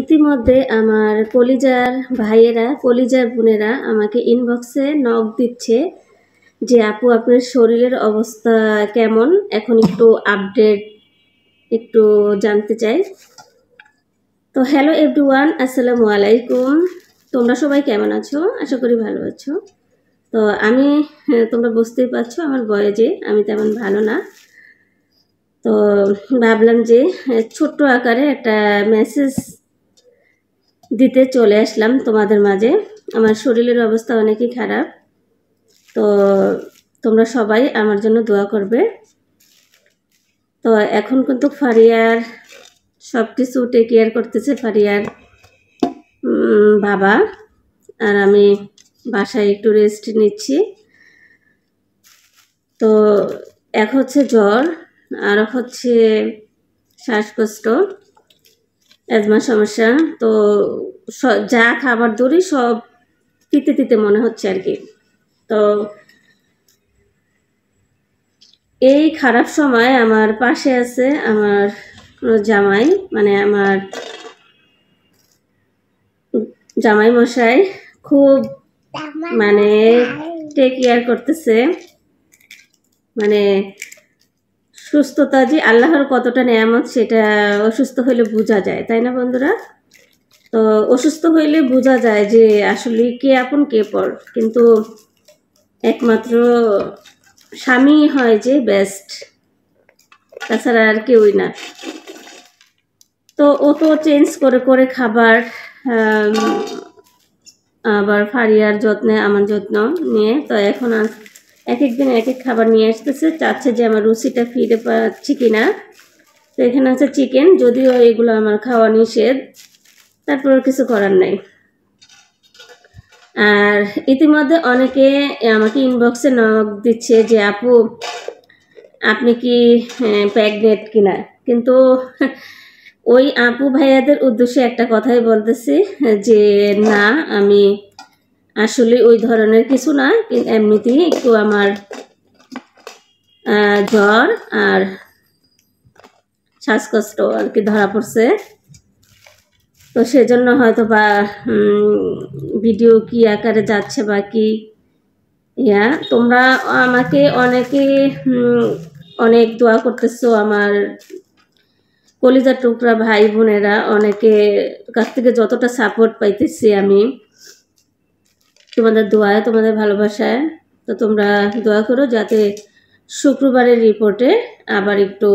ইতিমধ্যে আমার কলিজার ভাইয়েরা কলিজার বোনেরা আমাকে ইনবক্সে নখ দিচ্ছে যে আপু আপনার শরীরের অবস্থা কেমন এখন একটু আপডেট একটু জানতে চাই তো হ্যালো ওয়ান আসসালামু আলাইকুম তোমরা সবাই কেমন আছো আশা করি ভালো আছো তো আমি হ্যাঁ, তোমরা বুঝতেই পারছো আমার বয়েজে আমি তেমন ভালো না তো ভাবলাম যে ছোট্ট আকারে একটা মেসেজ দিতে চলে আসলাম তোমাদের মাঝে আমার শরীরের অবস্থা অনেকই খারাপ তো তোমরা সবাই আমার জন্য দোয়া করবে তো এখন কিন্তু ফারিয়ার সব কিছু টেক কেয়ার করতেছে ফারিয়ার বাবা আর আমি বাসায় একটু রেস্ট নিচ্ছি তো এক হচ্ছে জ্বর আর হচ্ছে শ্বাসকষ্ট অ্যাজমা সমস্যা তো যা খাবার ধরি সব তিতে তিতে মনে হচ্ছে আর কি তো এই খারাপ সময় আমার পাশে আছে আমার জামাই মানে আমার জামাই মশাই খুব মানে টেক কেয়ার করতেছে মানে সুস্থতা যে আল্লাহর কতটা নেয়ামত সেটা অসুস্থ হলে বোঝা যায় তাই না বন্ধুরা তো অসুস্থ হইলে বোঝা যায় যে আসলে কে আপন কে পর কিন্তু একমাত্র স্বামী হয় যে বেস্ট তাছাড়া আর কেউই না তো ও তো চেঞ্জ করে করে খাবার আবার ফারিয়ার যত্নে আমার যত্ন নিয়ে তো এখন আর এক একদিন এক এক খাবার নিয়ে আসতেছে চাচ্ছে যে আমার রুচিটা ফিরে পাচ্ছি কিনা তো এখানে আছে চিকেন যদিও এগুলো আমার খাওয়া নিষেধ তারপর কিছু করার নাই আর ইতিমধ্যে অনেকে আমাকে ইনবক্সে নক দিচ্ছে যে আপু আপনি কি প্যাগনেট কিনা কিন্তু ওই আপু ভাইয়াদের উদ্দেশ্যে একটা কথাই বলতেছি যে না আমি আসলে ওই ধরনের কিছু না এমনিতেই একটু আমার জ্বর আর শ্বাসকষ্ট আর কি ধরা পড়ছে তো সেজন্য হয়তো বা ভিডিও কি আকারে যাচ্ছে বা কি ইয়া তোমরা আমাকে অনেকে অনেক দোয়া করতেছো আমার কলিজার টুকরা ভাই বোনেরা অনেকে কাছ থেকে যতটা সাপোর্ট পাইতেছি আমি তোমাদের দোয়ায় তোমাদের ভালোবাসায় তো তোমরা দোয়া করো যাতে শুক্রবারের রিপোর্টে আবার একটু